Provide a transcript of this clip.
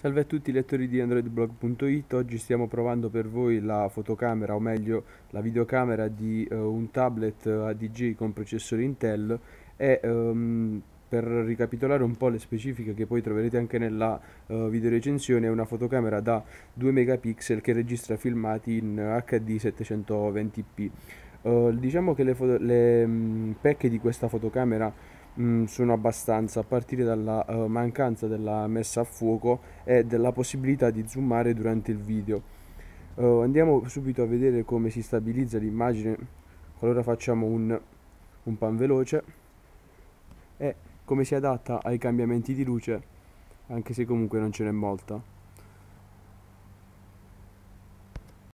Salve a tutti i lettori di AndroidBlog.it, oggi stiamo provando per voi la fotocamera o meglio la videocamera di uh, un tablet eh, ADG con processore Intel e um, per ricapitolare un po' le specifiche che poi troverete anche nella uh, eh, videorecensione, è una fotocamera da 2 megapixel che registra filmati in HD 720p. Uh, diciamo che le, le mh, mm, pecche di questa fotocamera Mm, sono abbastanza a partire dalla uh, mancanza della messa a fuoco e della possibilità di zoomare durante il video. Uh, andiamo subito a vedere come si stabilizza l'immagine qualora facciamo un, un pan veloce e come si adatta ai cambiamenti di luce anche se comunque non ce n'è molta.